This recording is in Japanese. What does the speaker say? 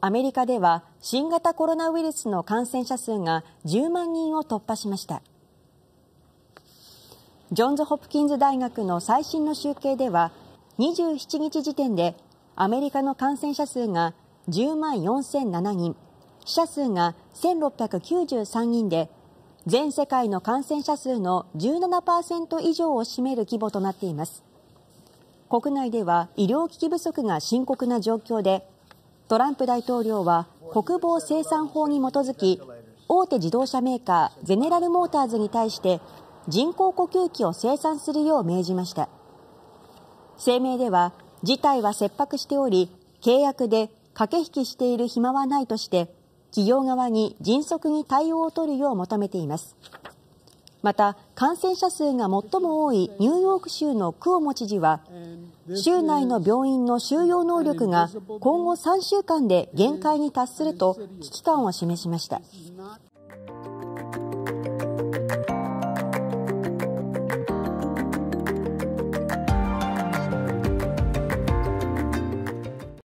アメリカでは新型コロナウイルスの感染者数が10万人を突破しましたジョンズ・ホプキンズ大学の最新の集計では27日時点でアメリカの感染者数が10万4007人死者数が1693人で全世界の感染者数の17%以上を占める規模となっています国内では医療機器不足が深刻な状況でトランプ大統領は国防生産法に基づき大手自動車メーカーゼネラル・モーターズに対して人工呼吸器を生産するよう命じました声明では事態は切迫しており契約で駆け引きしている暇はないとして企業側に迅速に対応を取るよう求めていますまた、感染者数が最も多いニューヨーク州のクオモ知事は、州内の病院の収容能力が今後3週間で限界に達すると危機感を示しました。